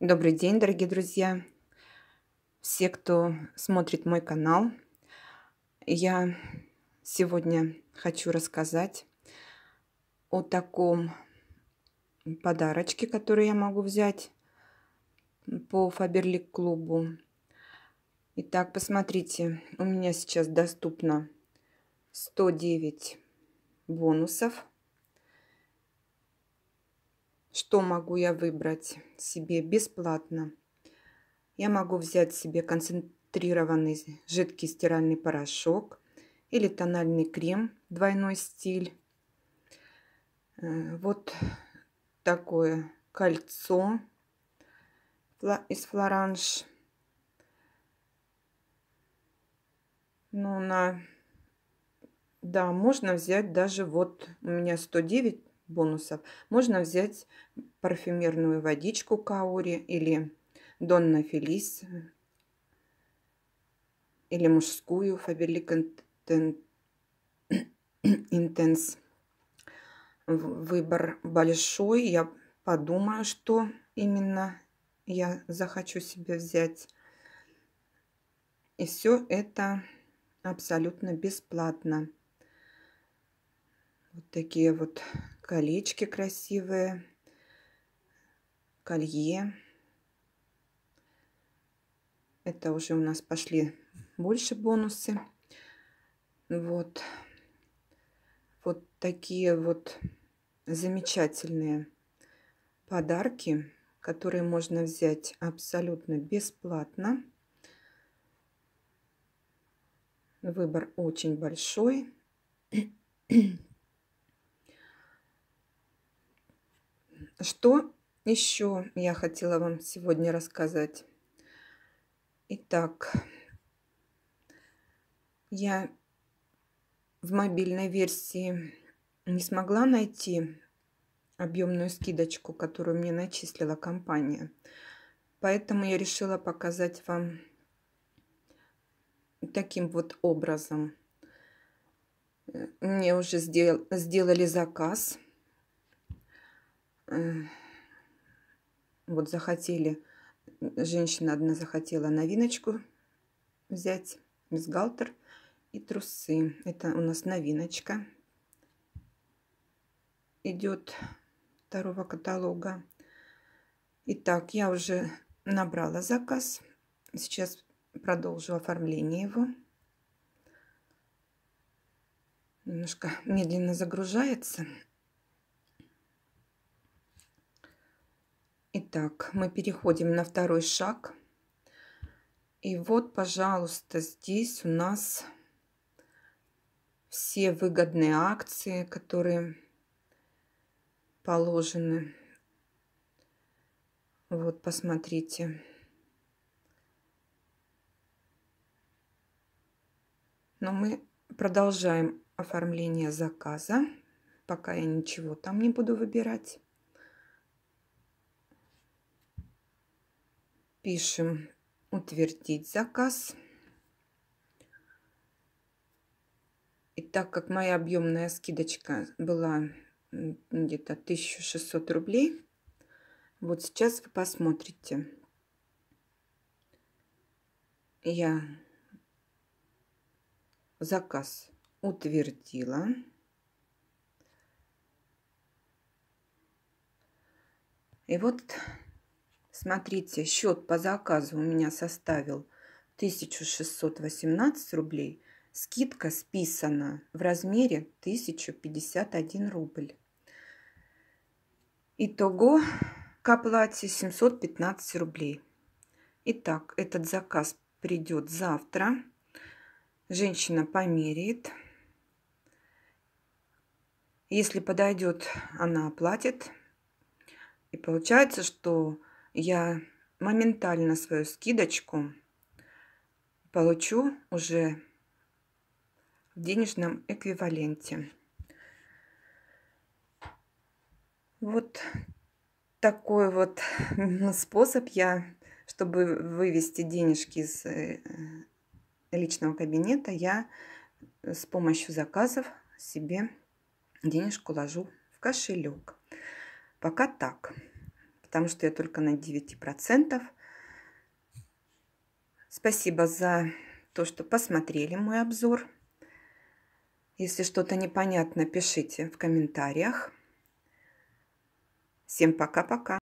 Добрый день, дорогие друзья! Все, кто смотрит мой канал, я сегодня хочу рассказать о таком подарочке, который я могу взять по Фаберлик клубу. Итак, посмотрите, у меня сейчас доступно 109 бонусов. Что могу я выбрать себе бесплатно? Я могу взять себе концентрированный жидкий стиральный порошок или тональный крем двойной стиль. Э, вот такое кольцо из флоранж. Ну, на... Да, можно взять даже вот у меня 109 бонусов. Можно взять парфюмерную водичку Каури или Донна Фелис или мужскую Фаберлик Интенс. Выбор большой. Я подумаю, что именно я захочу себе взять. И все это абсолютно бесплатно. Вот такие вот колечки красивые, колье. Это уже у нас пошли больше бонусы. Вот. Вот такие вот замечательные подарки, которые можно взять абсолютно бесплатно. Выбор очень большой. Что еще я хотела вам сегодня рассказать? Итак, я в мобильной версии не смогла найти объемную скидочку, которую мне начислила компания. Поэтому я решила показать вам таким вот образом. Мне уже сделали заказ вот захотели, женщина одна захотела новиночку взять, бюстгальтер и трусы. Это у нас новиночка. Идет второго каталога. Итак, я уже набрала заказ. Сейчас продолжу оформление его. Немножко медленно загружается. Итак, мы переходим на второй шаг. И вот, пожалуйста, здесь у нас все выгодные акции, которые положены. Вот, посмотрите. Но мы продолжаем оформление заказа, пока я ничего там не буду выбирать. пишем «Утвердить заказ». И так как моя объемная скидочка была где-то 1600 рублей, вот сейчас вы посмотрите. Я заказ утвердила. И вот Смотрите, счет по заказу у меня составил 1618 рублей. Скидка списана в размере 1051 рубль. Итого к оплате 715 рублей. Итак, этот заказ придет завтра. Женщина померяет. Если подойдет, она оплатит. И получается, что я моментально свою скидочку получу уже в денежном эквиваленте. Вот такой вот способ я, чтобы вывести денежки из э, личного кабинета, я с помощью заказов себе денежку ложу в кошелек. Пока так потому что я только на 9%. Спасибо за то, что посмотрели мой обзор. Если что-то непонятно, пишите в комментариях. Всем пока-пока.